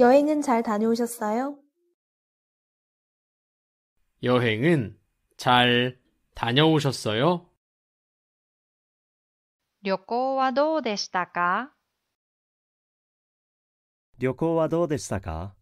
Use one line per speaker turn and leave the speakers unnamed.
여행은 잘 다녀오셨어요?
여행은 잘 다녀오셨어요?
旅行はどうでしたか旅行はどうでしたか